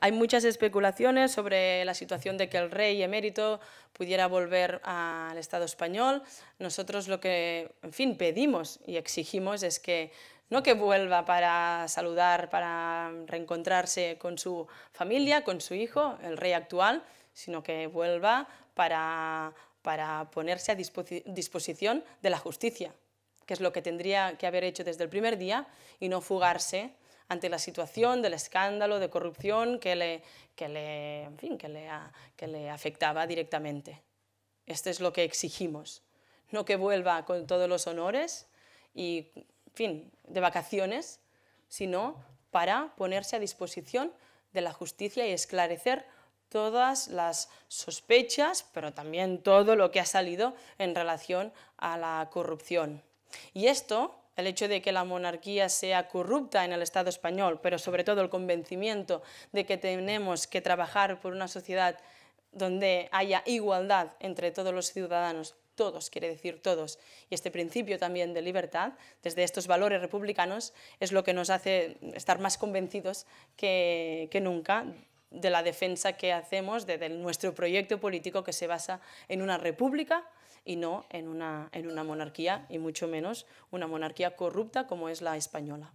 hay muchas especulaciones sobre la situación de que el rey emérito pudiera volver al Estado español. Nosotros lo que, en fin, pedimos y exigimos es que no que vuelva para saludar, para reencontrarse con su familia, con su hijo, el rey actual, sino que vuelva para, para ponerse a disposición de la justicia, que es lo que tendría que haber hecho desde el primer día y no fugarse ante la situación del escándalo de corrupción que le, que le, afectaba directamente. Esto es lo que exigimos. No que vuelva con todos los honores y, fin, de vacaciones, sino para ponerse a disposición de la justicia y esclarecer todas las sospechas, pero también todo lo que ha salido en relación a la corrupción. Y esto el hecho de que la monarquía sea corrupta en el Estado español, pero sobre todo el convencimiento de que tenemos que trabajar por una sociedad donde haya igualdad entre todos los ciudadanos, todos, quiere decir todos, y este principio también de libertad, desde estos valores republicanos, es lo que nos hace estar más convencidos que, que nunca de la defensa que hacemos de, nuestro proyecto político que se basa en una república y no en una monarquía, y mucho menos una monarquía corrupta como es la española.